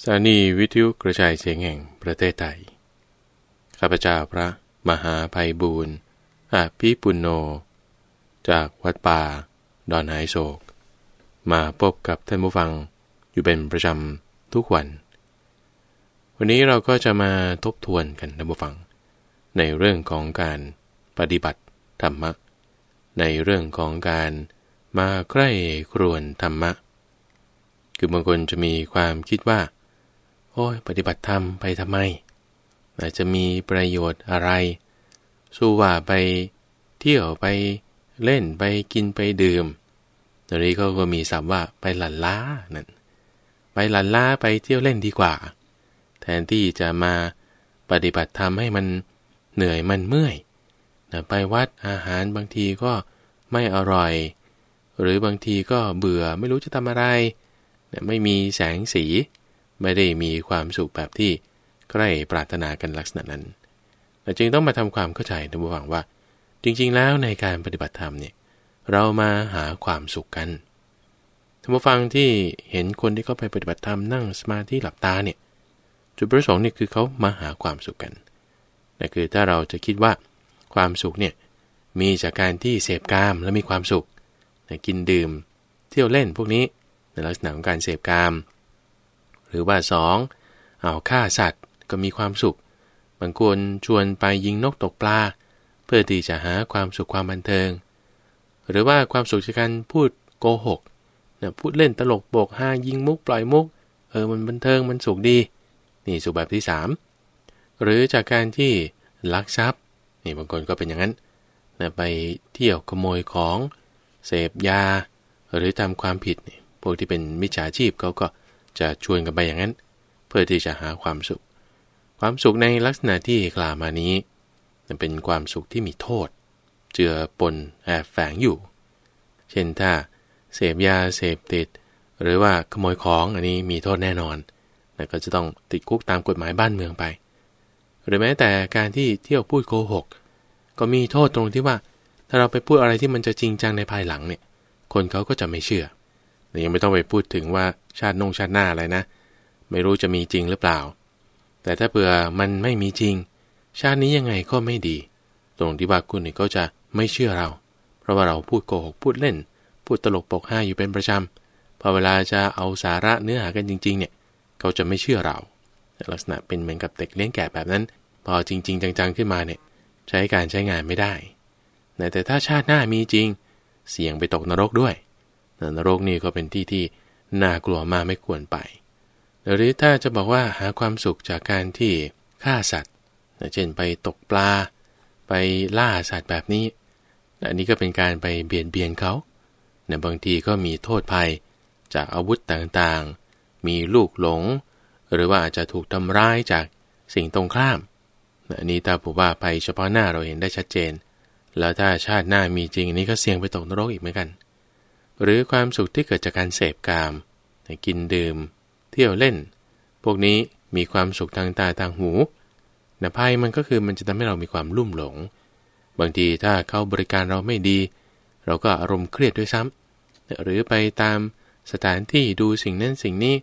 สถานีวิทยุกระจายเสียงแห่งประเทศไทยข้าพเจ้าพระ มหาภัยบูรณ์ อาภิปุณโน จากวัดป่าดอนหายโศก มาพบกับท่านผู้ฟังอยู่เป็นประจำทุกวัน วันนี้เราก็จะมาทบทวนกันท่านผู้ฟัง ในเรื่องของการปฏิบัติธรรมะ ในเรื่องของการมาใกล้ครวนธรรมะคือบางคนจะมีความคิดว่าโอ้ยปฏิบัติธรรมไปทำไมอาจจะมีประโยชน์อะไร สู้ว่าไปเที่ยวไปเล่นไปกินไปดื่มตอนนี้เขาก็มีศัพท์ว่าไปหลันล้านั่นไปหลันล้าไปเที่ยวเล่นดีกว่า แทนที่จะมาปฏิบัติธรรมให้มันเหนื่อยมันเมื่อยไปวัดอาหารบางทีก็ไม่อร่อย หรือบางทีก็เบื่อไม่รู้จะทำอะไรไม่มีแสงสีไม่ได้มีความสุขแบบที่ใกล้ปรารถนากันลักษณะนั้นจึงต้องมาทำความเข้าใจในบวังว่า จริงๆแล้วในการปฏิบัติธรรมเนี่ยเรามาหาความสุขกันท่านผู้ฟังที่เห็นคนที่เขาไปปฏิบัติธรรมนั่งสมาธิหลับตาเนี่ยจุดประสงค์เนี่ยคือเขามาหาความสุขกันนั่นคือถ้าเราจะคิดว่า ความสุขเนี่ยมีจากการที่เสพกามและมีความสุขกินดื่มเที่ยวเล่นพวกนี้ในลักษณะของการเสพกามหรือว่าสองเอาฆ่าสัตว์ก็มีความสุข บางคนชวนไปยิงนกตกปลา เพื่อที่จะหาความสุขความบันเทิง หรือว่าความสุขจากการพูดโกหกเนี่ยพูดเล่นตลกโบกห้ายิงมุกปล่อยมุกเออมันบันเทิงมันสุขดี นี่สุขแบบที่ 3 หรือจากการที่ลักทรัพย์นี่บางคนก็เป็นอย่างนั้นนยไปเที่ยวขโมยของ เสพยา หรือทำความผิดพวกที่เป็นมิจฉาชีพเขาก็จะชวนกันไปอย่างนั้น เพื่อที่จะหาความสุข ความสุขในลักษณะที่กล่าวมานี้นัเป็นความสุขที่มีโทษ เจือปนแอบแฝงอยู่ เช่นถ้าเสพยาเสพติด หรือว่าขโมยของอันนี้มีโทษแน่นอนแล้วก็จะต้องติดคุกตามกฎหมายบ้านเมืองไป หรือแม้แต่การที่เที่ยวพูดโกหกก็มีโทษตรงที่ว่าถ้าเราไปพูดอะไรที่มันจะจริงจังในภายหลังเนี่ยคนเขาก็จะไม่เชื่อยังไม่ต้องไปพูดถึงว่าชาตินงชาติหน้าอะไรนะ ไม่รู้จะมีจริงหรือเปล่า แต่ถ้าเผื่อมันไม่มีจริง ชาตินี้ยังไงก็ไม่ดี ตรงที่ว่าคุณนี่ก็จะไม่เชื่อเรา เพราะว่าเราพูดโกหกพูดเล่น พูดตลกปกห้าอยู่เป็นประจำพอเวลาจะเอาสาระเนื้อหากันจริงๆเนี่ยเขาจะไม่เชื่อเราลักษณะเป็นเหมือนกับเด็กเลี้ยงแกะแบบนั้น พอจริง ๆ จังๆขึ้นมาเนี่ยใช้การใช้งานไม่ได้แต่ถ้าชาติหน้ามีจริง เสี่ยงไปตกนรกด้วยนรกนี่ก็เป็นที่ที่น่ากลัวมากไม่ควรไปหรือถ้าจะบอกว่าหาความสุขจากการที่ฆ่าสัตว์ เช่นไปตกปลา ไปล่าสัตว์แบบนี้อันนี้ก็เป็นการไปเบียดเบียนเขาในบางทีก็มีโทษภัยจากอาวุธต่างๆ มีลูกหลง หรือว่าอาจจะถูกทำร้ายจากสิ่งตรงข้ามอันนี้ตาผมว่าไปเฉพาะหน้าเราเห็นได้ชัดเจน แล้วถ้าชาติหน้ามีจริงอันนี้ก็เสี่ยงไปตกนรกอีกเหมือนกันหรือความสุขที่เกิดจากการเสพกามกินดื่มเที่ยวเล่น พวกนี้มีความสุขทางตาทางหูน่ภัยมันก็คือมันจะทำให้เรามีความลุ่มหลง บางทีถ้าเขาบริการเราไม่ดี เราก็อารมณ์เครียดด้วยซ้ำ หรือไปตามสถานที่ดูสิ่งนั้นสิ่งนี้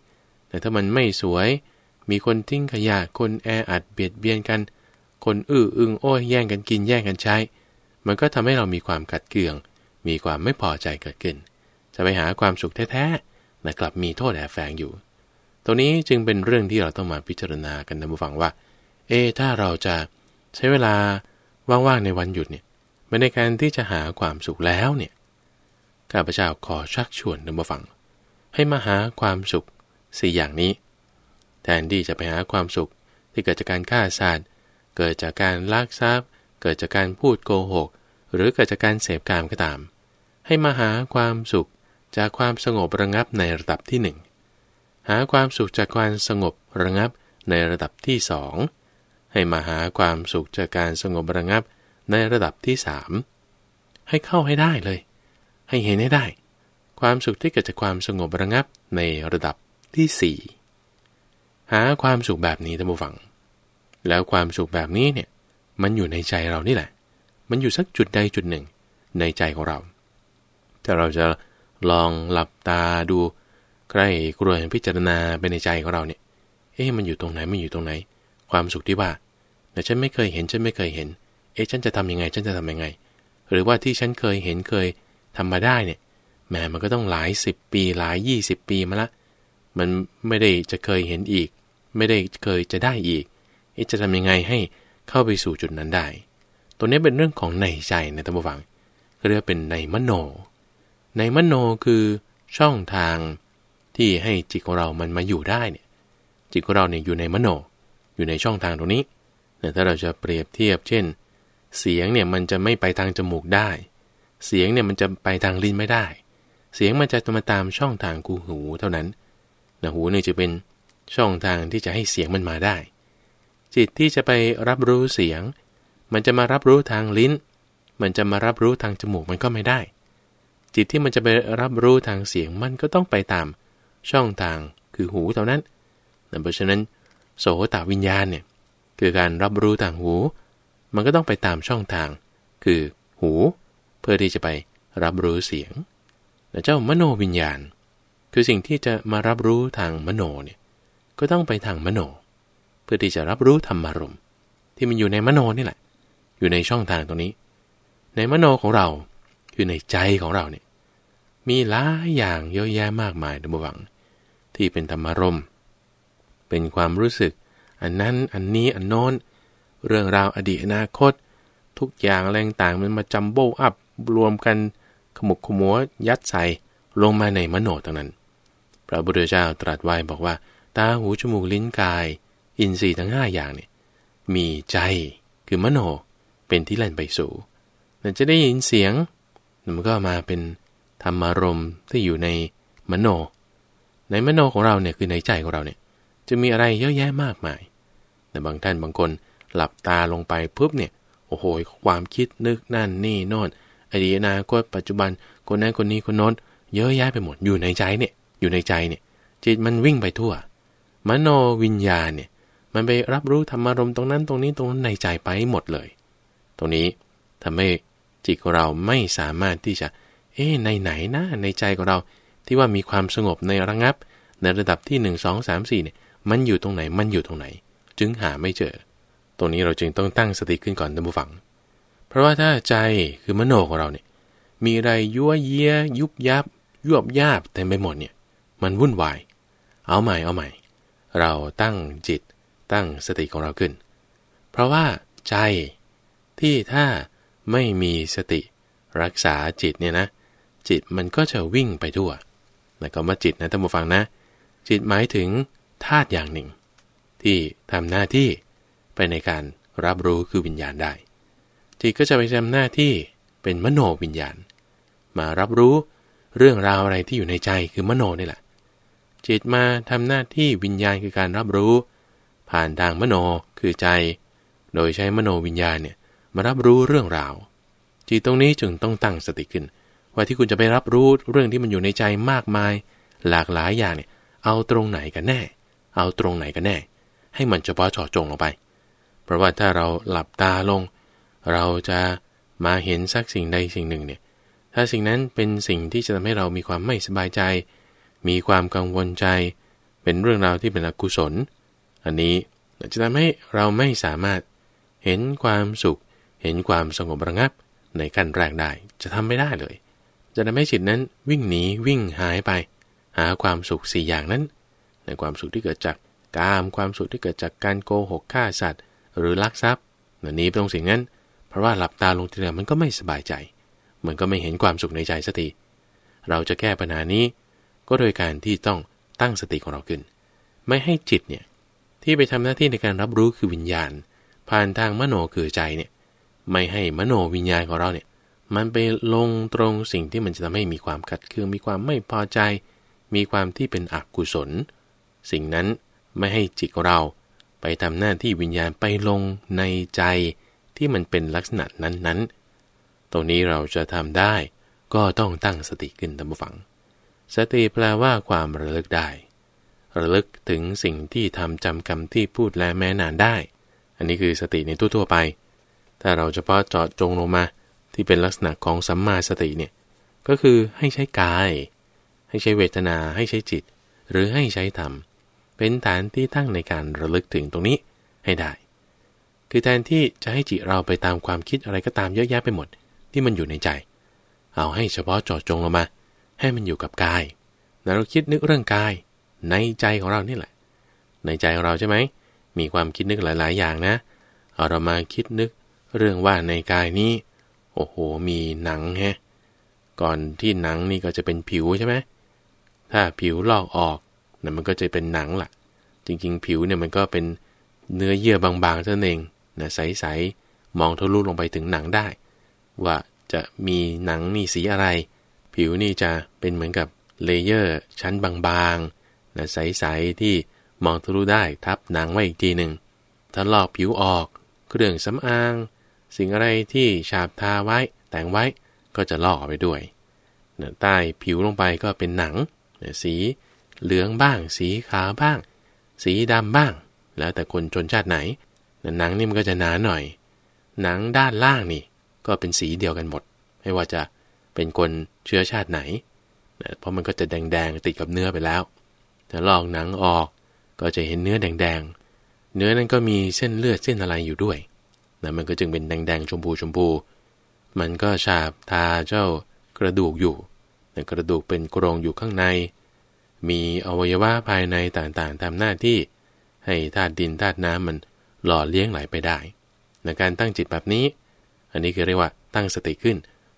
แต่ถ้ามันไม่สวยมีคนทิ้งขยะคนแออัดเบียดเบียนกัน คนอื้ออึงโอ้ยแย่งกันกินแย่งกันใช้ มันก็ทำให้เรามีความขัดเลือง มีความไม่พอใจเกิดขึ้นจะไปหาความสุขแท้ ๆแต่กลับมีโทษแอบแฝงอยู่ตรงนี้จึงเป็นเรื่องที่เราต้องมาพิจารณากันนะผู้ฟังว่า เอถ้าเราจะใช้เวลาว่างๆ ในวันหยุดเนี่ยไม่ในการที่จะหาความสุขแล้วเนี่ย ข้าพเจ้า ขอชักชวนทนผู้ฟัง ให้มาหาความสุขสี่อย่างนี้ แทนที่จะไปหาความสุขที่เกิดจากการฆ่าสัตว์เกิดจากการลักทรัพย์ เกิดจากการพูดโกหก หรือเกิดจากการเสพกามก็ตาม ให้มาหาความสุขจากความสงบระงับในระดับที่ 1 หาความสุขจากความสงบระงับในระดับที่สองให้มาหาความสุขจากการสงบระงับในระดับที่สามให้เข้าให้ได้เลย ให้เห็นให้ได้ ความสุขที่เกิดจากความสงบระงับในระดับที่สี่หาความสุขแบบนี้ท่านผู้ฟัง แล้วความสุขแบบนี้เนี่ยมันอยู่ในใจเรานี่แหละ มันอยู่สักจุดใดจุดหนึ่ง ในใจของเราถ้าเราจะลองหลับตาดูใกล้กรวพิจารณาไปในใจของเราเนี่ย เอ๊ะมันอยู่ตรงไหนมันอยู่ตรงไหน ความสุขที่ว่า แต่ฉันไม่เคยเห็นฉันไม่เคยเห็น เอ๊ะฉันจะทํำยังไง ฉันจะทํำยังไง หรือว่าที่ฉันเคยเห็นเคยทำมาได้เนี่ยแหมมันก็ต้องหลายสิบปีหลายยี่สิบปีมาละมันไม่ได้จะเคยเห็นอีก ไม่ได้เคยจะได้อีกเอ๊ะจะทำยังไงให้เข้าไปสู่จุดนั้นได้ ตัวนี้เป็นเรื่องของในใจนตั่บนผู้ฟังเรียกเป็นในมโนในมโนคือช่องทางที่ให้จิตของเรามันมาอยู่ได้เนี่ยจิตของเราเนี่ยอยู่ในมโนอยู่ในช่องทางตรงนี้แต่ถ้าเราจะเปรียบเทียบเช่น เสียงเนี่ยมันจะไม่ไปทางจมูกได้ เสียงเนี่ยมันจะไปทางลิ้นไม่ได้ เสียงมันจะมาตามช่องทางกูหูเท่านั้นนะหูเนี่ยจะเป็นช่องทางที่จะให้เสียงมันมาได้ จิตที่จะไปรับรู้เสียง มันจะมารับรู้ทางลิ้น มันจะมารับรู้ทางจมูกมันก็ไม่ได้จิตที่มันจะไปรับรู้ทางเสียงมันก็ต้องไปตามช่องทางคือหูเท่านั้น ดังเพราะฉะนั้นโสตวิญญาณเนี่ยคือการรับรู้ทางหู มันก็ต้องไปตามช่องทาง คือหู เพื่อที่จะไปรับรู้เสียงแต่เจ้ามโนวิญญาณ คือสิ่งที่จะมารับรู้ทางมโนเนี่ยก็ต้องไปทางมโน เพื่อที่จะรับรู้ธรรมารมณ์ที่มันอยู่ในมโนนี่แหละ อยู่ในช่องทางตรงนี้ ในมโนของเราคือในใจของเราเนี่ยมีหลายอย่างเยอะแยะมากมายดับวังที่เป็นธรรมารม เป็นความรู้สึก อันนั้นอันนี้อันโน้นเรื่องราวอดีตอนาคต ทุกอย่างแรงต่างมันมาจัมโบอัพ รวมกันขมุกขมัว ยัดใส่ลงมาในมโนทั้งนั้น พระบุตรเจ้าตรัสไว้บอกว่าตาหูจมูกลิ้นกาย อินทรีย์ทั้งห้าอย่างเนี่ยมีใจคือมโนเป็นที่เล่นไปสู่จะได้ยินเสียงมันก็มาเป็นธรรมารมณ์ที่อยู่ในมโน ในมโนของเราเนี่ยคือในใจของเราเนี่ย จะมีอะไรเยอะแยะมากมาย แต่บางท่านบางคนหลับตาลงไปปุ๊บ เนี่ยโอ้โหความคิดนึกนั่นนี่โน่นอดีตนาคตปัจจุบันคนนั้นคนนี้คนโน้นเยอะแยะไปหมดอยู่ในใจเนี่ย อยู่ในใจเนี่ย จิตมันวิ่งไปทั่วมโนวิญญาณเนี่ย มันไปรับรู้ธรรมารมตรงนั้นตรงนี้ตรงนั้นในใจไปหมดเลยตรงนี้ทำให้จิตของเราไม่สามารถที่จะ เอ๊ในไหนนะ ในใจของเราที่ว่ามีความสงบในระงับ ในระดับที่1 2 3 4เนี่ย มันอยู่ตรงไหนมันอยู่ตรงไหน จึงหาไม่เจอตรงนี้เราจึงต้องตั้งสติขึ้นก่อนตับนูฟัง เพราะว่าถ้าใจคือมโนของเราเนี่ยมีอะไรยั่วเยี้ยยุบยับ ยวบยาบเต็มไปหมดเนี่ย มันวุ่นวายเอาใหม่เอาใหม่ เราตั้งจิตตั้งสติของเราขึ้น เพราะว่าใจที่ถ้าไม่มีสติรักษาจิตเนี่ยนะจิตมันก็จะวิ่งไปทั่วแล้วก็มาจิตนะท่านผู้ฟังนะ จิตหมายถึงธาตุอย่างหนึ่ง ที่ทำหน้าที่ไปในการรับรู้คือวิญญาณได้ จิตก็จะไปทำหน้าที่เป็นมโนวิญญาณ มารับรู้เรื่องราวอะไรที่อยู่ในใจคือมโนนี่แหละ จิตมาทำหน้าที่วิญญาณคือการรับรู้ ผ่านทางมโนคือใจ โดยใช้มโนวิญญาณเนี่ยมารับรู้เรื่องราวจิตตรงนี้จึงต้องตั้งสติขึ้น ว่าที่คุณจะไปรับรู้เรื่องที่มันอยู่ในใจมากมาย หลากหลายอย่างเนี่ยเอาตรงไหนกันแน่ เอาตรงไหนกันแน่ ให้มันเฉพาะเจาะจงลงไปเพราะว่าถ้าเราหลับตาลง เราจะมาเห็นสักสิ่งใดสิ่งหนึ่งเนี่ย ถ้าสิ่งนั้นเป็นสิ่งที่จะทำให้เรามีความไม่สบายใจ มีความกังวลใจ เป็นเรื่องราวที่เป็นอกุศล อันนี้จะทำให้เราไม่สามารถเห็นความสุขเห็นความสงบระงับ ในขั้นแรกได้จะทำไม่ได้เลย จะทำให้จิตนั้นวิ่งหนีวิ่งหายไป หาความสุขสี่อย่างนั้นในความสุขที่เกิดจากกามความสุขที่เกิดจากการโกหกฆ่าสัตว์ หรือลักทรัพย์หนีไปตรงสิ่งนั้น เพราะว่าหลับตาลงทีเดียวมันก็ไม่สบายใจ มันก็ไม่เห็นความสุขในใจสติเราจะแก้ปัญหานี้ก็โดยการที่ต้องตั้งสติของเราขึ้น ไม่ให้จิตเนี่ยที่ไปทำหน้าที่ในการรับรู้คือวิญญาณ ผ่านทางมโนคือใจเนี่ยไม่ให้มโนวิญญาณของเราเนี่ย มันไปลงตรงสิ่งที่มันจะทำให้มีความขัดเคืองมีความไม่พอใจ มีความที่เป็นอกุศล สิ่งนั้นไม่ให้จิตเราไปทำหน้าที่วิญญาณไปลงในใจที่มันเป็นลักษณะนั้น ๆ ตรงนี้เราจะทำได้ ก็ต้องตั้งสติขึ้นตามฝัง สติแปลว่าความระลึกได้ ระลึกถึงสิ่งที่ทำจำกรรมที่พูดและแม้นานได้ อันนี้คือสติในทั่วๆไปถ้าเราเฉพาะเจาะจงลงมาที่เป็นลักษณะของสัมมาสติเนี่ยก็คือให้ใช้กาย ให้ใช้เวทนาให้ใช้จิต หรือให้ใช้ธรรมเป็นฐานที่ตั้งในการระลึกถึงตรงนี้ให้ได้ คือแทนที่จะให้จิตเราไปตามความคิดอะไรก็ตามเยอะแยะไปหมดที่มันอยู่ในใจ เอาให้เฉพาะเจาะจงลงมา ให้มันอยู่กับกายแล้วเราคิดนึกเรื่องกายในใจของเรานี่แหละ ในใจของเราใช่ไหมมีความคิดนึกหลายๆ อย่างนะ เอาเรามาคิดนึกเรื่องว่าในกายนี้ โอ้โห มีหนังแฮะก่อนที่หนังนี่ก็จะเป็นผิวใช่ไหมถ้าผิวลอกออกนะมันก็จะเป็นหนังละ่ะ จริงๆ ผิวเนี่ยมันก็เป็นเนื้อเยื่อบางๆเท่านั้นเองนะใสๆมองทะลุลงไปถึงหนังได้ ว่าจะมีหนังนี่สีอะไร ผิวนี่จะเป็นเหมือนกับเลเยอร์ชั้นบางๆนะใสๆที่มองทะลุได้ทับหนังไว้อีกทีหนึ่งถ้าลอกผิวออกเครื่องสำอางสิ่งอะไรที่ฉาบทาไว้แต่งไว้ก็จะลอกออกไปด้วย ใต้ผิวลงไปก็เป็นหนังสีเหลืองบ้าง สีขาวบ้าง สีดำบ้าง แล้วแต่คนชนชาติไหนหนังนี่มันก็จะหนาหน่อย หนังด้านล่างนี่ก็เป็นสีเดียวกันหมดไม่ว่าจะเป็นคนเชื้อชาติไหนเพราะมันก็จะแดงๆติดกับเนื้อไปแล้วถ้าลอกหนังออกก็จะเห็นเนื้อแดงๆ เนื้อนั้นก็มีเส้นเลือดเส้นอะไรอยู่ด้วยนะมันก็จึงเป็นแดงๆ ชมพูชมพูมันก็ฉาบทาเจ้ากระดูกอยู่นะกระดูกเป็นโครงอยู่ข้างใน มีอวัยวะภายในต่างๆ ตามหน้าที่ ให้ธาตุดินธาตุน้ำมันหล่อเลี้ยงไหลไปได้ ในการตั้งจิตแบบนี้ อันนี้คือเรียกว่าตั้งสติขึ้น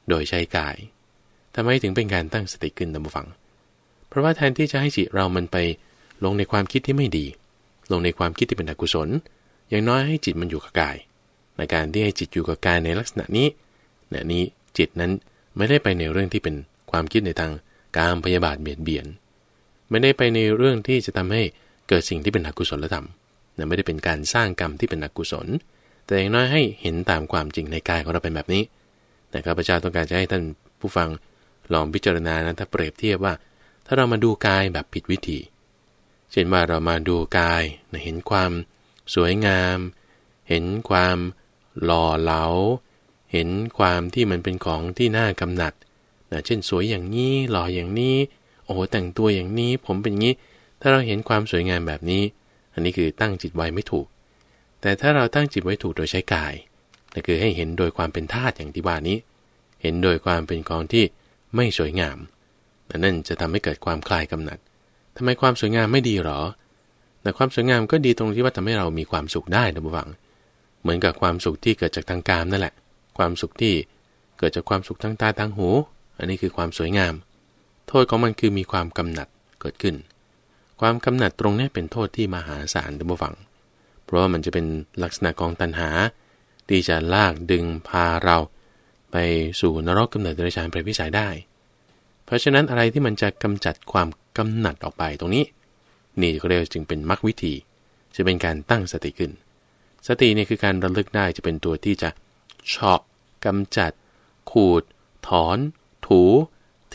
โดยใช้กายทำไมถึงเป็นการตั้งสติขึ้นตามฝัง เพราะว่าแทนที่จะให้จิตเรามันไปลงในความคิดที่ไม่ดี ลงในความคิดที่เป็นอกุศลอย่างน้อยให้จิตมันอยู่กับกายในการที่ให้จิตอยู่กับกายในลักษณะนี้เนี่ยนี้จิตนั้นไม่ได้ไปในเรื่องที่เป็นความคิดในทางการพยาบาทเบียดเบียน ไม่ได้ไปในเรื่องที่จะทำให้เกิดสิ่งที่เป็นอกุศลธรรมนะไม่ได้เป็นการสร้างกรรมที่เป็นอกุศล แต่อย่างน้อยให้เห็นตามความจริงในกายของเราเป็นแบบนี้นะครับพระเจ้าต้องการจะให้ท่านผู้ฟังลองพิจารณานะ ถ้าเปรียบเทียบว่า ถ้าเรามาดูกายแบบผิดวิธี เช่นว่าเรามาดูกายนะเห็นความ สวยงาม เห็นความหล่อเหลาเห็นความที่มันเป็นของที่น่ากำหนัดนะเช่นสวยอย่างนี้หล่ออย่างนี้ โอ้แต่งตัวอย่างนี้ผมเป็นงี้ ถ้าเราเห็นความสวยงามแบบนี้ อันนี้คือตั้งจิตไว้ไม่ถูก แต่ถ้าเราตั้งจิตไว้ถูกโดยใช้กายนั่นคือให้เห็นโดยความเป็นธาตุอย่างที่ว่านี้ เห็นโดยความเป็นของที่ไม่สวยงามนั่นจะทำให้เกิดความคลายกำหนัดทำไมความสวยงามไม่ดีหรอแต่ความสวยงามก็ดีตรงที่ว่าทำให้เรามีความสุขได้นะบุฟังเหมือนกับความสุขที่เกิดจากทางกามนั่นแหละ ความสุขที่เกิดจากความสุขทางตาทางหู อันนี้คือความสวยงาม โทษของมันคือมีความกำหนัดเกิดขึ้น ความกำหนัดตรงนี้เป็นโทษที่มหาศาลทุกบฝัง เพราะว่ามันจะเป็นลักษณะของตัณหาที่จะลากดึงพาเรา ไปสู่นรกกำเนิดเดรัจฉานเปรตวิสัยได้ เพราะฉะนั้นอะไรที่มันจะกำจัดความกำหนัดออกไปตรงนี้นี่เขาเรียกจึงเป็นมรรควิธี จะเป็นการตั้งสติขึ้นสตินี่คือการระลึกได้จะเป็นตัวที่จะ ชอกกำจัดขูดถอน ถู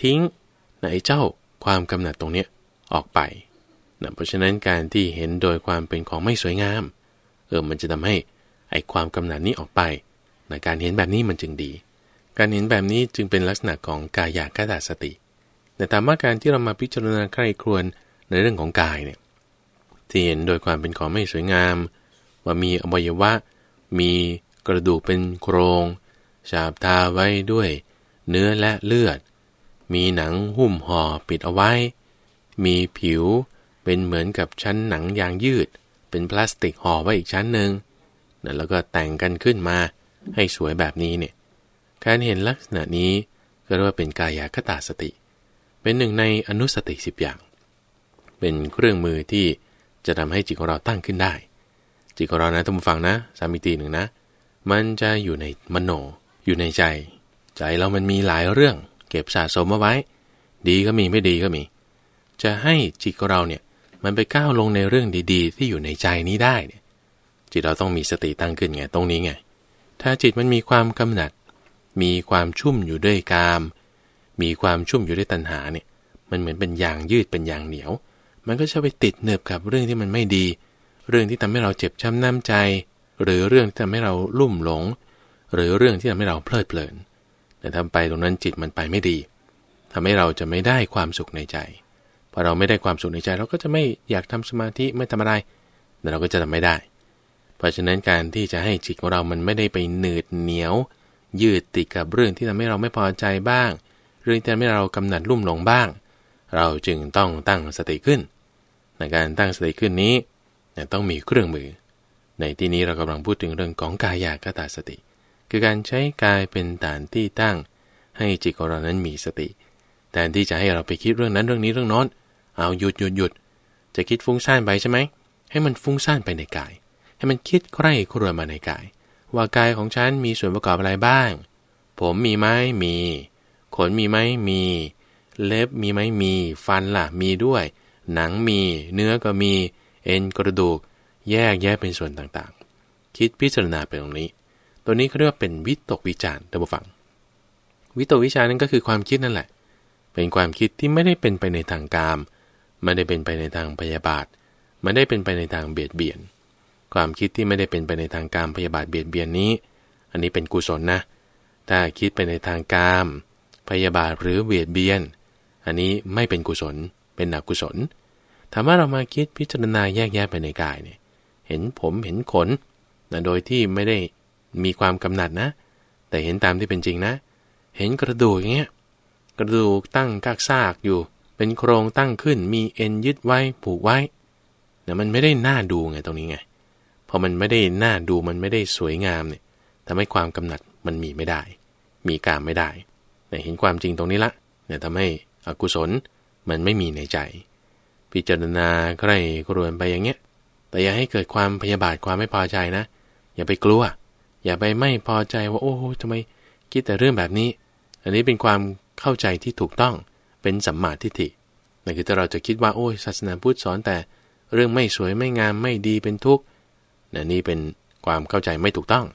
ทิ้งนไเจ้า ความกำหนัดตรงเนี้ยออกไปนะเพราะฉะนั้นการที่เห็นโดยความเป็นของไม่สวยงาม เออมันจะทำให้ไอความกำหนัดนี้ออกไปนะการเห็นแบบนี้มันจึงดี การเห็นแบบนี้จึงเป็นลักษณะของกายากตาสติ แต่ตามมาการที่เรามาพิจารณาใคร่ครวญในเรื่องของกายเนี่ยที่เห็นโดยความเป็นของไม่สวยงามว่ามีอวัยวะ มีกระดูกเป็นโครงฉาบทาไว้ด้วย เนื้อและเลือด มีหนังหุ้มห่อปิดเอาไว้ มีผิวเป็นเหมือนกับชั้นหนังยางยืด เป็นพลาสติกห่อไว้อีกชั้นหนึ่ง แล้วก็แต่งกันขึ้นมาให้สวยแบบนี้เนี่ยการเห็นลักษณะนี้ก็เรียกว่าเป็นกายคตาสติ เป็นหนึ่งในอนุสติสิบอย่าง เป็นเครื่องมือที่จะทำให้จิตของเราตั้งขึ้นได้จิตของเรานะท่านผู้ฟังนะสามิติหนึ่งนะ มันจะอยู่ในมโนอยู่ในใจ ใจเรามันมีหลายเรื่อง เก็บสะสมเอาไว้ ดีก็มีไม่ดีก็มี จะให้จิตของเราเนี่ยมันไปก้าวลงในเรื่องดี ๆ ที่อยู่ในใจนี้ได้เนี่ยจิตเราต้องมีสติตั้งขึ้นไงตรงนี้ไงถ้าจิตมันมีความกำหนัด มีความชุ่มอยู่ด้วยกามมีความชุ่มอยู่ด้วยตัณหาเนี่ย มันเหมือนเป็นอย่างยืดเป็นอย่างเหนียว มันก็จะไปติดเนืบกับเรื่องที่มันไม่ดีเรื่องที่ทำให้เราเจ็บช้าน้ำใจ หรือเรื่องที่ทำให้เราลุ่มหลงหรือเรื่องที่ทำให้เราเพลิดเพลิน แต่ทำไปตรงนั้นจิตมันไปไม่ดี ทำให้เราจะไม่ได้ความสุขในใจพอเราไม่ได้ความสุขในใจ เราก็จะไม่อยากทำสมาธิไม่ทำอะไรแต่เราก็จะทำไม่ได้ เพราะฉะนั้นการที่จะให้จิตของเรามันไม่ได้ไปหนืดเหนียวยืดติดกับเรื่องที่ทำให้เราไม่พอใจบ้าง เรื่องที่ทำให้เรากำหนัดลุ่มหลงบ้าง เราจึงต้องตั้งสติขึ้น ในการตั้งสติขึ้นนี้ต้องมีเครื่องมือ ในที่นี้เรากำลังพูดถึงเรื่องของกายากตาสติ คือการใช้กายเป็นฐานที่ตั้ง ให้จิตของเรานั้นมีสติแทนที่จะให้เราไปคิดเรื่องนั้นเรื่องนี้เรื่องน้นเอาหยุดหยุดหยุด จะคิดฟุ้งซ่านไปใช่ไหมให้มันฟุ้งซ่านไปในกาย ให้มันคิดใคร่ครวญมาในกาย ว่า กายของฉัน มีส่วนประกอบอะไรบ้าง ผมมีไหมมี ขนมีไหมมี เล็บมีไหมมี ฟันล่ะ มีด้วย หนังมี เนื้อก็มีเอ็นกระดูกแยกแยกเป็นส่วนต่างๆ คิดพิจารณาไปตรงนี้ ตัวนี้เขาเรียกว่าเป็นวิตกวิจารณ์ท่านผู้ฟังวิตกวิจารณ์นั้นก็คือความคิดนั่นแหละ เป็นความคิดที่ไม่ได้เป็นไปในทางกาม ไม่ได้เป็นไปในทางพยาบาทไม่ได้เป็นไปในทางเบียดเบียน ความคิดที่ไม่ได้เป็นไปในทางกามพยาบาทเบียดเบียนนี้ อันนี้เป็นกุศลนะ ถ้าคิดไปในทางกาม พยาบาทหรือเบียดเบียน อันนี้ไม่เป็นกุศล เป็นอกุศลถามว่าเรามาคิดพิจารณาแยกแยะไปในกายเนี่ย เห็นผมเห็นขนนะโดยที่ไม่ได้มีความกำหนัดนะ แต่เห็นตามที่เป็นจริงนะ เห็นกระดูกอย่างเงี้ย กระดูกตั้งกากซากอยู่ เป็นโครงตั้งขึ้น มีเอ็นยึดไว้ผูกไว้นะมันไม่ได้น่าดูไงตรงนี้ไง พอมันไม่ได้น่าดูมันไม่ได้สวยงามเนี่ยทำให้ความกำหนัดมันมีไม่ได้ มีการไม่ได้เห็นความจริงตรงนี้ละเนี่ยทำให้อกุศลมันไม่มีในใจพิจารณาใครกครวนไปอย่างเงี้ยแต่อย่าให้เกิดความพยาบาทความไม่พอใจนะอย่าไปกลัวอย่าไปไม่พอใจว่าโอ้โหทำไมคิดแต่เรื่องแบบนี้ อันนี้เป็นความเข้าใจที่ถูกต้องเป็นสัมมาทิฏฐินั่นคือถ้าเราจะคิดว่าโอ้ยศาสนาพุทธสอนแต่เรื่องไม่สวยไม่งามไม่ดีเป็นทุกข์นั่นนี่เป็นความเข้าใจไม่ถูกต้อง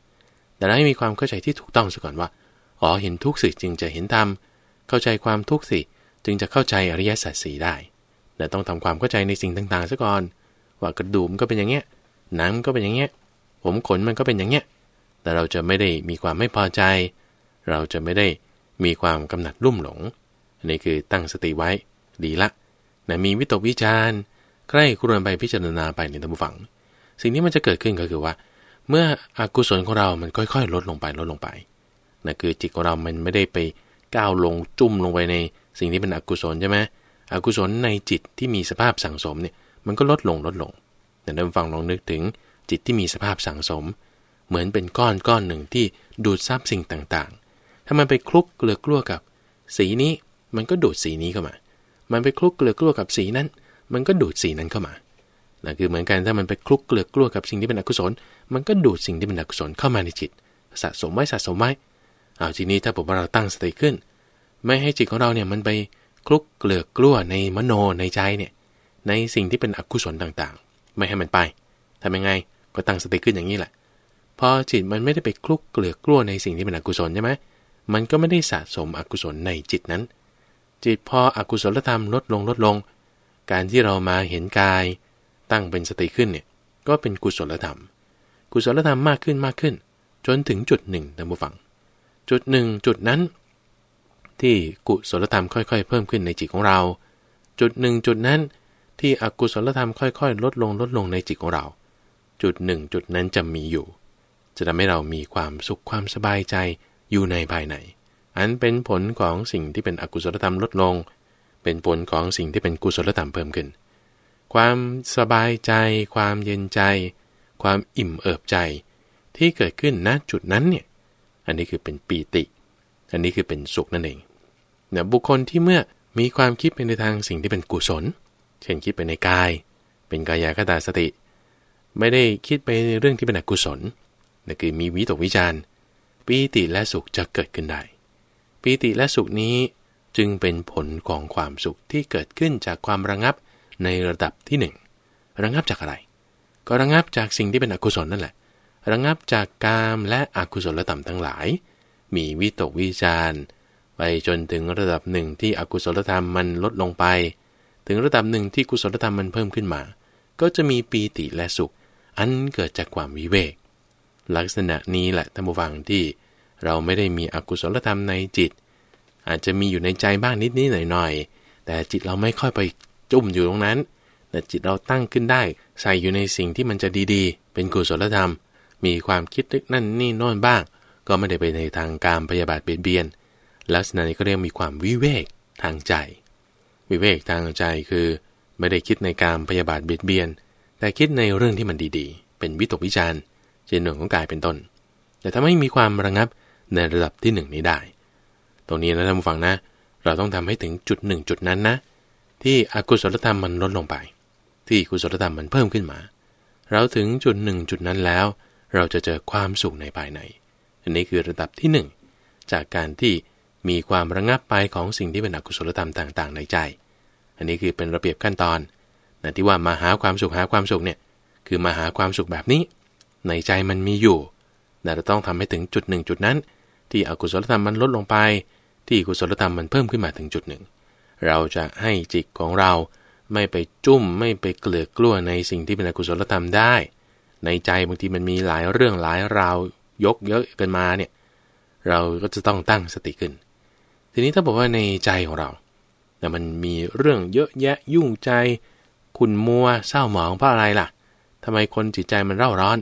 แต่ให้มีความเข้าใจที่ถูกต้องซะก่อนว่าอ๋อเห็นทุกข์สิจึงจะเห็นธรรมเข้าใจความทุกข์สิจึงจะเข้าใจอริยสัจสีได้แต่ต้องทำความเข้าใจในสิ่งต่างๆซะก่อน ว่ากระดูมก็เป็นอย่างเงี้ยหนังก็เป็นอย่างเงี้ยผมขนมันก็เป็นอย่างเงี้ยแต่เราจะไม่ได้มีความไม่พอใจ เราจะไม่ได้มีความกำหนัดรุ่มหลงอันนี้คือตั้งสติไว้ดีละนะมีวิตกวิจารณ์ใกล้ครวนไปพิจารณาไปในัมบุฝัง สิ่งที่มันจะเกิดขึ้นก็คือว่า เมื่ออกุศลของเรามันค่อยๆลดลงไปลดลงไปนะคือจิตของเรามันไม่ได้ไปก้าวลงจุ่มลงไปใน สิ่งที่เป็นอกุศลใช่ไหมอกุศลในจิตที่มีสภาพสังสมเนี่ยมันก็ลดลงลดลง แต่เริมฟังลองนึกถึง จิตที่มีสภาพสังสม เหมือนเป็นก้อนก้อนหนึ่งที่ดูดซับสิ่งต่างๆ ถ้ามันไปคลุกเกลือกลัวกับ สีนี้มันก็ดูดสีนี้เข้ามา มันไปคลุกเกลือกลัวกับสีนั้น มันก็ดูดสีนั้นเข้ามานนคือเหมือนกันถ้ามันไปคลุกเกลือกลัวกับสิ่งที่เป็นอกุศลมันก็ดูดสิ่งที่เป็นอกุศลเข้ามาในจิต สะสมไว้ สะสมไว้เอาทีนี้ถ้าผมว่าเราตั้งสติขึ้น ไม่ให้จิตของเราเนี่ยมันไปคลุกเกลือกกลั้วในมโนในใจเนี่ยในสิ่งที่เป็นอกุศลต่างๆ ไม่ให้มันไปทำยังไงก็ตั้งสติขึ้นอย่างนี้แหละพอจิตมันไม่ได้ไปคลุกเกลือกกลั้วในสิ่งที่เป็นอกุศลใช่ไหมมันก็ไม่ได้สะสมอกุศลในจิตนั้น จิตพออกุศลธรรมลดลงลดลง การที่เรามาเห็นกายตั้งเป็นสติขึ้นเนี่ยก็เป็นกุศลธรรม กุศลธรรมมากขึ้นมากขึ้น จนถึงจุดหนึ่งทานบุฟัง จุดหนึ่งจุดนั้นที่กุศลธรรมค่อย ๆเพิ่มขึ้นในจิตของเรา จุดหนึ่งจุดนั้น ที่อกุศลธรรมค่อยๆ ลดลงลดลงในจิตของเรา จุดหนึ่งจุดนั้นจะมีอยู่ จะทำให้เรามีความสุขความสบายใจอยู่ในภายในอันเป็นผลของสิ่งที่เป็นอกุศลธรรมลดลง เป็นผลของสิ่งที่เป็นกุศลธรรมเพิ่มขึ้น ความสบายใจ ความเย็นใจ ความอิ่มเอิบใจ ที่เกิดขึ้นณจุดนั้นเนี่ยอันนี้คือเป็นปีติอันนี้คือเป็นสุขนั่นเองเนี่ยบุคคลที่เมื่อมีความคิดไปในทางสิ่งที่เป็นกุศล เช่นคิดไปในกาย เป็นกายคตาสติ ไม่ได้คิดไปในเรื่องที่เป็นอกุศลนั่นคือมีวิตกวิจาร ปีติและสุขจะเกิดขึ้นได้ ปีติและสุขนี้จึงเป็นผลของความสุขที่เกิดขึ้นจากความระงับในระดับที่ 1ระงับจากอะไร ก็ระงับจากสิ่งที่เป็นอกุศลนั่นแหละ ระงับจากกามและอกุศลธรรมทั้งหลายมีวิตกวิจารไปจนถึงระดับหนึ่งที่อกุศลธรรมมันลดลงไป ถึงระดับหนึ่งที่กุศลธรรมมันเพิ่มขึ้นมา ก็จะมีปีติและสุข อันเกิดจากความวิเวก ลักษณะนี้แหละท่านผู้ฟังที่ เราไม่ได้มีอกุศลธรรมในจิต อาจจะมีอยู่ในใจบ้างนิดนิดหน่อยหน่อยแต่จิตเราไม่ค่อยไปจุ่มอยู่ตรงนั้นแต่จิตเราตั้งขึ้นได้ใส่อยู่ในสิ่งที่มันจะดี ๆ เป็นกุศลธรรม มีความคิดนึกนั่นนี่โน่นบ้างก็ไม่ได้ไปในทางการพยาบาทเบียดเบียน ลักษณะนี้ก็เรียกมีความวิเวกทางใจ วิเวกทางใจคือไม่ได้คิดในการพยาบาทเบียดเบียน แต่คิดในเรื่องที่มันดีๆ เป็นวิตกวิจารณ์เช่นหนึ่งของกายเป็นต้น แต่ทำาห้มีความระงับในระดับที่ 1 นี้ได้ ตรงนี้นะท่านผู้ฟังนะ เราต้องทำให้ถึงจุดหนึ่งจุดนั้นนะ ที่อกุศลธรรมมันลดลงไป ที่กุศลธรรมมันเพิ่มขึ้นมา เราถึงจุดหนึ่งจุดนั้นแล้ว เราจะเจอความสุขในภายในอันนี้คือระดับที่ 1 จากการที่มีความระงงับไปของสิ่งที่เป็นอกุศลธรรมต่างๆ ในใจ อันนี้คือเป็นระเบียบขั้นตอนนะที่ว่ามาหาความสุขหาความสุขเนี่ยคือมาหาความสุขแบบนี้ ในใจมันมีอยู่นะจะต้องทำให้ถึงจุดหนึ่งจุดนั้น ที่อกุศลธรรมมันลดลงไป ที่กุศลธรรมมันเพิ่มขึ้นมาถึงจุดหนึ่ง เราจะให้จิตของเราไม่ไปจุ้มไม่ไปเกลือกกลั้วในสิ่งที่เป็นอกุศลธรรมได้ ในใจบางทีมันมีหลายเรื่องหลายราวยกเยอะกันมาเนี่ยเราก็จะต้องตั้งสติขึ้น ทีนี้ถ้าบอกว่าในใจของเราแต่มันมีเรื่องเยอะแยะยุ่งใจคุณมัวเศร้าหมองเพราะอะไรล่ะ ทำไมคนจิตใจมันเร่าร้อน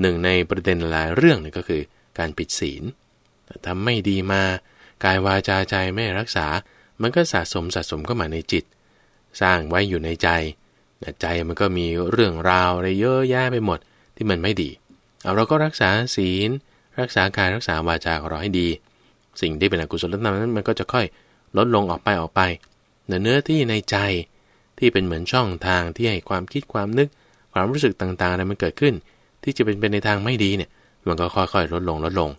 หนึ่ง ในประเด็นหลายเรื่องนี่ก็คือ การปิดศีลทำไม่ดีมากายวาจาใจไม่รักษา มันก็สะสมสะสมเข้ามาในจิต สร้างไว้อยู่ในใจใจมันก็มีเรื่องราวอะไรเยอะแยะไปหมดที่มันไม่ดีเราก็รักษาศีลรักษากายรักษาวาจาของเราให้ดี สิ่งที่เป็นอกุศลธรรมนั้นมันก็จะค่อยลดลงออกไปออกไปเนื้อที่ในใจที่เป็นเหมือนช่องทางที่ให้ความคิดความนึก ความรู้สึกต่างๆอะไรมันเกิดขึ้น ที่จะเป็นไปในทางไม่ดีเนี่ยมันก็ค่อยๆ ลดลงลดลง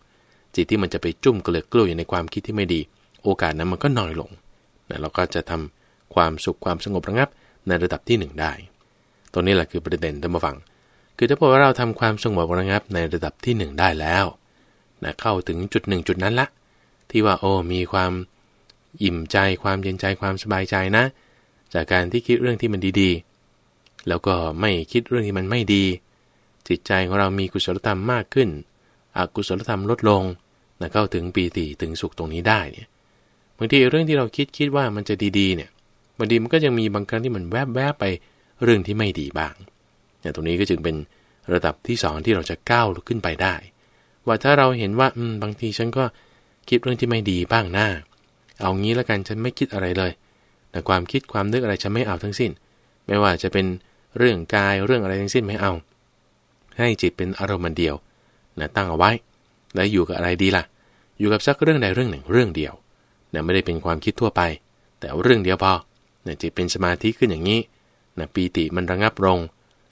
จิตที่มันจะไปจุ่มเกลือกกลุ่ยอยู่ในความคิดที่ไม่ดี โอกาสนั้นมันก็น้อยลง้วเราก็จะทำความสุขความสงบระงับในระดับที่ 1 ได้ตรงนี้แหละคือประเด็นท่านผู้ฟังคือถ้าพวกเราทำความสงบระงับในระดับที่ 1 ได้แล้วนะเข้าถึงจุดหนึ่งจุดนั้นละ ที่ว่าโอ้มีความอิ่มใจความเย็นใจความสบายใจนะ จากการที่คิดเรื่องที่มันดีๆ แล้วก็ไม่คิดเรื่องที่มันไม่ดี จิตใจของเรามีกุศลธรรมมากขึ้นอกุศลธรรมลดลงนะเข้าถึงปีติถึงสุขตรงนี้ได้เนี่ยบางทีเรื่องที่เราคิดคิดว่ามันจะดีๆเนี่ยบางทีมันก็ยังมีบางครั้งที่มันแวบๆไปเรื่องที่ไม่ดีบ้างย่ตรงนี้ก็จึงเป็นระดับที่สองที่เราจะก้าวขึ้นไปได้ ว่าถ้าเราเห็นว่าบางทีฉันก็คิดเรื่องที่ไม่ดีบ้างหน้าเอางี้แล้วกันฉันไม่คิดอะไรเลย แต่ความคิดความนึกอะไรฉันไม่เอาทั้งสิ้น ไม่ว่าจะเป็นเรื่องกายเรื่องอะไรทั้งสิ้นไม่เอา ให้จิตเป็นอารมณ์เดียวนะตั้งเอาไว้ แล้วอยู่กับอะไรดีล่ะ อยู่กับสักเรื่องใดเรื่องหนึ่งเรื่องเดียวนะไม่ได้เป็นความคิดทั่วไป แต่เรื่องเดียวพอนะจิตเป็นสมาธิขึ้นอย่างนี้นะปีติมันระงับลง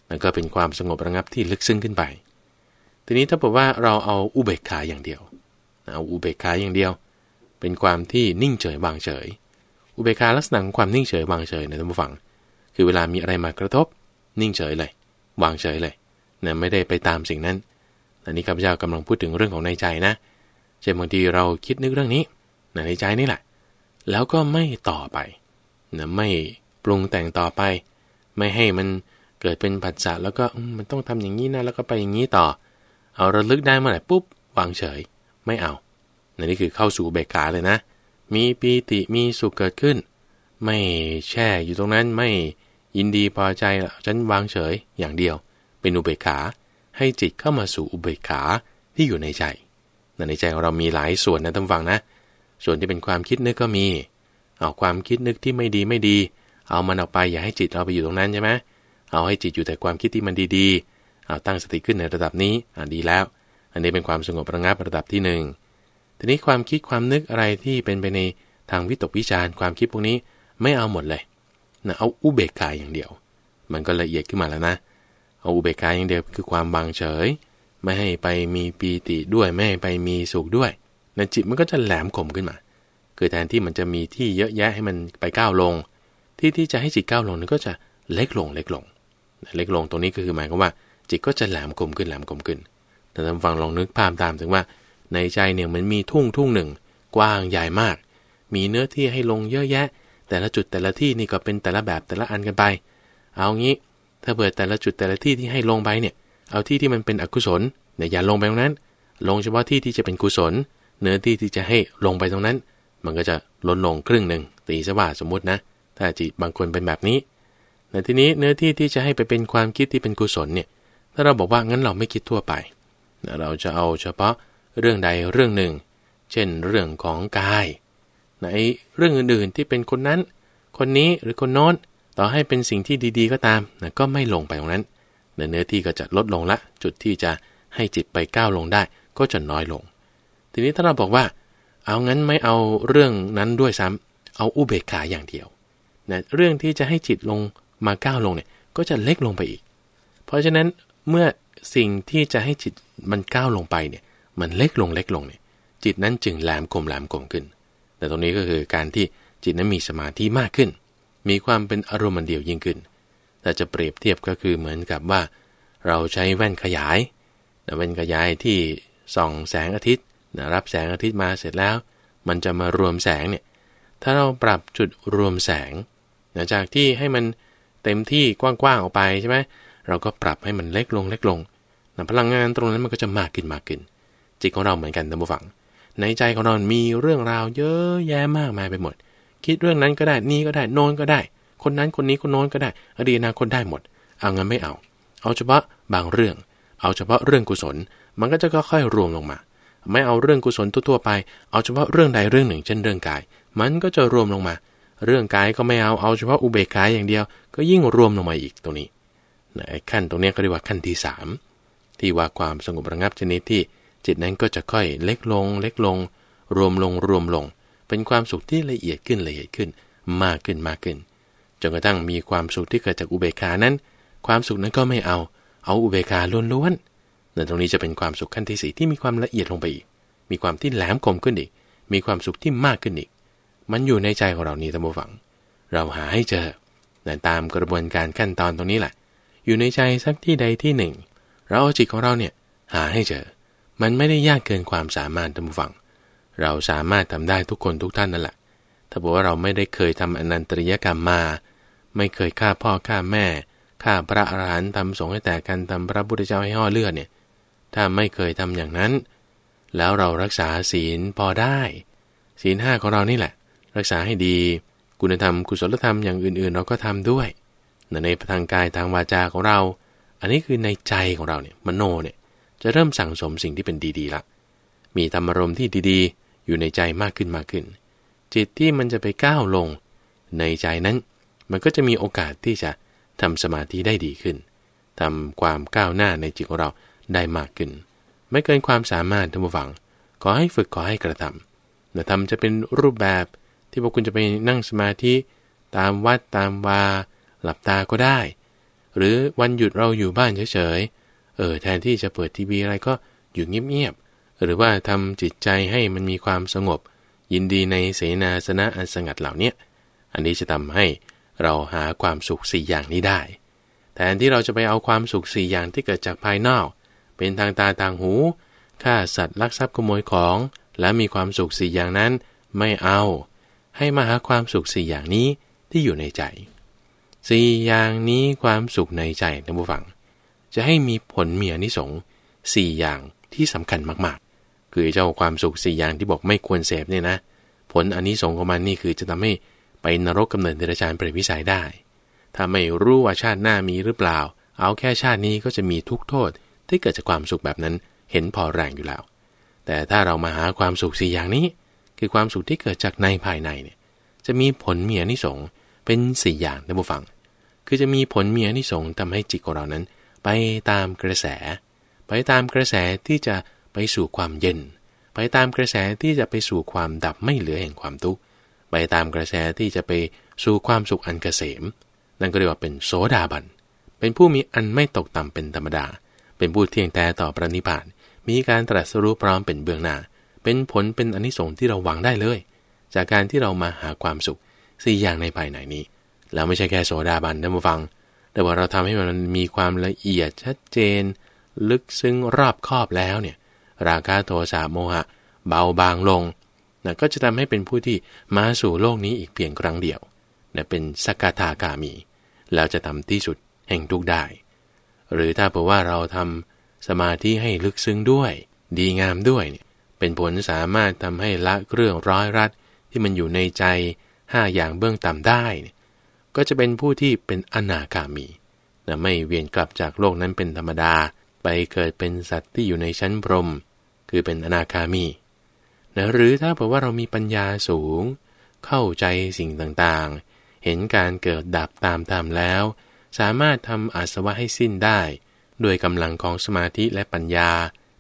มันก็เป็นความสงบระงับที่ลึกซึ้งขึ้นไป ทีนี้ถ้าบอกว่าเราเอาอุเบกขาอย่างเดียว เอาอุเบกขาอย่างเดียว เป็นความที่นิ่งเฉยวางเฉย อุเบกขาลักษณะของความนิ่งเฉยวางเฉยในท่านผู้ฟัง คือเวลามีอะไรมากระทบ นิ่งเฉยเลยวางเฉยเลยนะไม่ได้ไปตามสิ่งนั้นอันนี้ข้าพเจ้ากำลังพูดถึงเรื่องของในใจนะเช่นบางทีเราคิดนึกเรื่องนี้ ในใจนี่แหละ แล้วก็ไม่ต่อไปนะไม่ปรุงแต่งต่อไป ไม่ให้มันเกิดเป็นผัสสะแล้วก็มันต้องทำอย่างนี้นะ แล้วก็ไปอย่างนี้ต่อ เอาระลึกได้เมื่อไหร่ปุ๊บวางเฉยไม่เอานนี่คือเข้าสู่เบกขาเลยนะ มีปีติมีสุขเกิดขึ้น ไม่แช่อยู่ตรงนั้นไม่ยินดีพอใจฉันวางเฉยอย่างเดียว เป็นอุเบกขาให้จิตเข้ามาสู่อุเบกขาที่อยู่ในใจ ในใจของเรามีหลายส่วนนะท่านฟังนะ ส่วนที่เป็นความคิดนึกก็มี เอาความคิดนึกที่ไม่ดีไม่ดี เอามันออกไปอย่าให้จิตเราไปอยู่ตรงนั้นใช่ไหมเอาให้จิตอยู่แต่ความคิดที่มันดีๆ เอาตั้งสติขึ้นในระดับนี้อ่าดีแล้ว อันนี้เป็นความสงบระงับระดับที่ 1 ทีนี้ความคิดความนึกอะไรที่เป็นไปในทางวิตกวิจารความคิดพวกนี้ไม่เอาหมดเลยนะเอา อุเบกขาอย่างเดียว มันก็ละเอียดขึ้นมาแล้วนะ เอาอุเบกขาอย่างเดียวคือความบางเฉย ไม่ให้ไปมีปีติด้วย ไม่ให้ไปมีสุขด้วยนะจิตมันก็จะแหลมคมขึ้นมาคือแทนที่มันจะมีที่เยอะแยะให้มันไปก้าวลง ที่ที่จะให้จิตก้าวลงนั้นก็จะเล็กลงเล็กลงเล็กลงตรงนี้ก็คือหมายความว่า จิตก็จะแหลมคมขึ้นแหลมคมขึ้น แต่ท่านฟังลองนึกภาพตามถึงว่า ในใจเนี่ยมันมีทุ่งทุ่งหนึ่ง กว้างใหญ่มาก มีเนื้อที่ให้ลงเยอะแยะ แต่ละจุดแต่ละที่นี่ก็เป็นแต่ละแบบแต่ละอันกันไป เอางี้ ถ้าเปิดแต่ละจุดแต่ละที่ที่ให้ลงไปเนี่ยเอาที่ที่มันเป็นอกุศลเนี่ยอย่าลงไปตรงนั้น ลงเฉพาะที่ที่จะเป็นกุศล เนื้อที่ที่จะให้ลงไปตรงนั้น มันก็จะลดลงครึ่งหนึ่งตีซะว่าสมมุตินะถ้าจิตบางคนเป็นแบบนี้แต่ทีนี้เนื้อที่ที่จะให้ไปเป็นความคิดที่เป็นกุศลเนี่ย ถ้าเราบอกว่างั้นเราไม่คิดทั่วไปเราจะเอาเฉพาะเรื่องใดเรื่องหนึ่ง เช่นเรื่องของกายในเรื่องอื่นๆที่เป็นคนนั้น คนนี้หรือคนโน้นต่อให้เป็นสิ่งที่ดีๆ ก็ตามนะก็ไม่ลงไปตรงนั้นเนื้อที่ก็จะลดลงละ จุดที่จะให้จิตไปก้าวลงได้ก็จะน้อยลง ทีนี้ถ้าเราบอกว่า เอางั้นไม่เอาเรื่องนั้นด้วยซ้ำ เอาอุเบกขาอย่างเดียวนะเรื่องที่จะให้จิตลงมาก้าวลงเนี่ย ก็จะเล็กลงไปอีก เพราะฉะนั้นเมื่อสิ่งที่จะให้จิตมันก้าวลงไปเนี่ย มันเล็กลงเล็กลงเนี่ย จิตนั้นจึงแหลมคมแหลมคมขึ้น แต่ตรงนี้ก็คือการที่จิตนั้นมีสมาธิมากขึ้น มีความเป็นอารมณ์เดียวยิ่งขึ้นแต่จะเปรียบเทียบก็คือเหมือนกับว่าเราใช้แว่นขยายแ่ว่นขยายที่ ส่องแสงอาทิตย์ รับแสงอาทิตย์มาเสร็จแล้ว มันจะมารวมแสงเนี่ย ถ้าเราปรับจุดรวมแสงจากที่ให้มันเต็มที่กว้างๆออกไปใช่ไหมเราก็ปรับให้มันเล็กลงเล็กลงพลังงานตรงนั้นมันก็จะมากขึ้นมากขึ้นจิตของเราเหมือนกัน่นะบุฟัง ในใจของเรา มีเรื่องราวเยอะแยะมากมายไปหมด คิดเรื่องนั้นก็ได้นี่ก็ได้โน้นก็ได้ คนนั้นคนนี้คนโน้นก็ได้ อดีตนาคตได้หมด เอางั้นไม่เอา เอาเฉพาะบางเรื่อง เอาเฉพาะเรื่องกุศลมันก็จะค่อยๆรวมลงมา ไม่เอาเรื่องกุศลทั่วๆไป เอาเฉพาะเรื่องใดเรื่องหนึ่งเช่นเรื่องกาย มันก็จะรวมลงมา เรื่องกายก็ไม่เอาเอาเฉพาะอุเบกขาอย่างเดียวก็ยิ่งรวมลงมาอีกตรงนี้นะขั้นตรงนี้ก็เรียกว่าขั้นที่ 3 ที่ว่าความสงบระงับชนิดที่จิตนั้นก็จะค่อยเล็กลง เล็กลง รวมลงรวมลงเป็นความสุขที่ละเอียดขึ้นละเอียดขึ้นมากขึ้นมากขึ้นจนกระทั่งมีความสุขที่เกิดจากอุเบกานั้น ความสุขนั้นก็ไม่เอาเอาอุเบกาล้วนๆแต่ตรงนี้จะเป็นความสุขขั้นที่สีที่มีความละเอียดลงไปอีกมีความที่แหลมคมขึ้นอีก มีความสุขที่มากขึ้นอีก มันอยู่ในใจของเรานี่ต่านูฟัง เราหาให้เจอต่ตามกระบวนการขั้นตอนตรงนี้แหละอยู่ในใจสักที่ใดที่หนึ่ง เราเอาจิตของเราเนี่ยหาให้เจอ มันไม่ได้ยากเกินความสามารถทำฝัง เราสามารถทำได้ทุกคนทุกท่านนั่นแหละ ถ้าบอกว่าเราไม่ได้เคยทำอนันตริยกรรมมา ไม่เคยฆ่าพ่อฆ่าแม่ฆ่าพระอรหันต์ทำสงฆ์ให้แต่กันทำพระพุทธเจ้าให้ห่อเลือดเนี่ย ถ้าไม่เคยทำอย่างนั้น แล้วเรารักษาศีลพอได้ ศีลห้าของเรานี่แหละ รักษาให้ดีคุณธรรมกุศลธรรมอย่างอื่นๆ เราก็ทำด้วย ในทางกายทางวาจาของเรา อันนี้คือในใจของเราเนี่ยมโนเนี่ยจะเริ่มสั่งสมสิ่งที่เป็นดีๆละ มีธรรมรมที่ดีๆ อยู่ในใจมากขึ้นมากขึ้น จิตที่มันจะไปก้าวลง ในใจนั้น มันก็จะมีโอกาสที่จะทำสมาธิได้ดีขึ้น ทำความก้าวหน้าในจิตของเราได้มากขึ้น ไม่เกินความสามารถท่านผู้ฟังขอให้ฝึกขอให้กระทำแต่ทำจะเป็นรูปแบบที่พวกคุณจะไปนั่งสมาธิตามวัดตามวาหลับตาก็ได้ หรือวันหยุดเราอยู่บ้านเฉยๆเออแทนที่จะเปิดทีวีอะไรก็อยู่เงียบๆหรือว่าทำจิตใจให้มันมีความสงบ ยินดีในเสนาสนะอันสงัดเหล่านี้อันนี้จะทำให้เราหาความสุขสี่อย่างนี้ได้ แทนที่เราจะไปเอาความสุขสี่อย่างที่เกิดจากภายนอก เป็นทางตาทางหูฆ่าสัตว์ลักทรัพย์ขโมยของและมีความสุขสี่อย่างนั้นไม่เอาให้มาหาความสุขสี่อย่างนี้ที่อยู่ในใจสี่อย่างนี้ความสุขในใจนผบุฟัง จะให้มีผลเมีอนิสงส์สี่อย่างที่สำคัญมาก ๆ คือเจ้าความสุขสี่อย่างที่บอกไม่ควรเสพเนี่ยนะผลอนนิสงส์ของมันนี่คือจะทำให้ไปนรกกำเนิดเดรัจฉานเปรตวิสัยได้ ถ้าไม่รู้ว่าชาติหน้ามีหรือเปล่า เอาแค่ชาตินี้ก็จะมีทุกโทษที่เกิดจากความสุขแบบนั้นเห็นพอแรงอยู่แล้ว แต่ถ้าเรามาหาความสุขสี่อย่างนี้คือความสุขที่เกิดจากในภายในเนี่ยจะมีผลเมียนิสงเป็นสี่อย่างในบุฟัง คือจะมีผลเมียนิสงทำให้จิตของเรานั้น ไปตามกระแส ไปตามกระแสที่จะไปสู่ความเย็น ไปตามกระแสที่จะไปสู่ความดับไม่เหลือแห่งความทุกข์ไปตามกระแสที่จะไปสู่ความสุขอันเกษมนั่นก็เรียกว่าเป็นโสดาบัน เป็นผู้มีอันไม่ตกต่ำเป็นธรรมดา เป็นผู้เที่ยงแต่ต่อประนิพานมีการตรัสรู้พร้อมเป็นเบื้องหน้าเป็นผลเป็นอนิสงส์ที่เราหวังได้เลย จากการที่เรามาหาความสุขสี่อย่างในภายในนี้ แล้วไม่ใช่แค่โสดาบันได้นผ้ฟัง แต่ว่าเราทำให้มันมีความละเอียดชัดเจน ลึกซึ้งรอบคอบแล้วเนี่ยราคาโทสะโมหะ เบาบางลงนะก็จะทำให้เป็นผู้ที่มาสู่โลกนี้อีกเพียงครั้งเดียวนะเป็นสกทาคามีแล้วจะทำที่สุดแห่งทุกได้ หรือถ้าเผื่อว่าเราทำสมาธิให้ลึกซึ้งด้วยดีงามด้วยเนี่ยเป็นผลสามารถทำให้ละเครื่องร้อยรัดที่มันอยู่ในใจห้าอย่างเบื้องต่ำได้ ก็จะเป็นผู้ที่เป็นอนาคามีแต่ไม่เวียนกลับจากโลกนั้นเป็นธรรมดาไปเกิดเป็นสัตว์ที่อยู่ในชั้นพรหมคือเป็นอนาคามีนะหรือถ้าบอกว่าเรามีปัญญาสูง เข้าใจสิ่งต่างๆ เห็นการเกิดดับตามธรรมแล้ว สามารถทำอาสวะให้สิ้นได้ ด้วยกำลังของสมาธิและปัญญา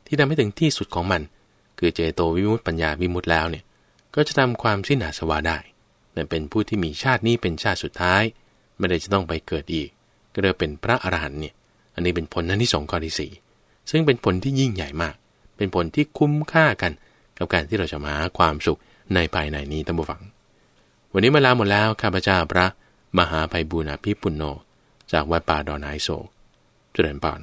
ที่ทำให้ถึงที่สุดของมันคือเจโตวิมุตต์ปัญญาวิมุตต์แล้วเนี่ยก็จะทำความสิ้นอาสวะได้เป็นผู้ที่มีชาตินี้เป็นชาติสุดท้าย ไม่ได้จะต้องไปเกิดอีกก็เรียกเป็นพระอรหันต์เนี่ยอันนี้เป็นผลนั้นที่สองข้อที่สี่ซึ่งเป็นผลที่ยิ่งใหญ่มาก เป็นผลที่คุ้มค่ากัน กับการที่เราจะมาหาความสุขในภายในนี้ตั้งบฟัง วันนี้เวลาหมดแล้วข้าพเจ้าพระ มหาภัยบุญอภิปุณโญจากวัดป่าดอนไฮโศกเจริญปาน